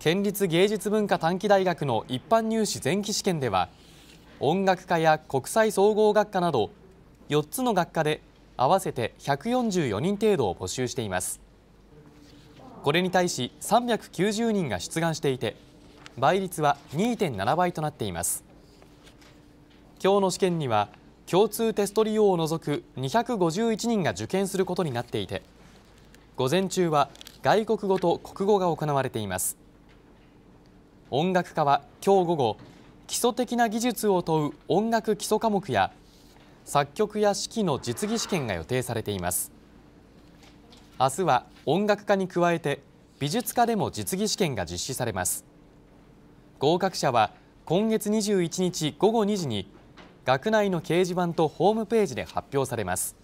県立芸術文化短期大学の一般入試前期試験では音楽科や国際総合学科など4つの学科で合わせて144人程度を募集していますこれに対し390人が出願していて倍率は2.7倍となっています今日の試験には共通テスト利用を除く251人が受験することになっていて午前中は外国語と国語が行われています音楽科は今日午後基礎的な技術を問う音楽基礎科目や作曲や指揮の実技試験が予定されています明日は音楽科に加えて美術科でも実技試験が実施されます合格者は今月21日午後2時に学内の掲示板とホームページで発表されます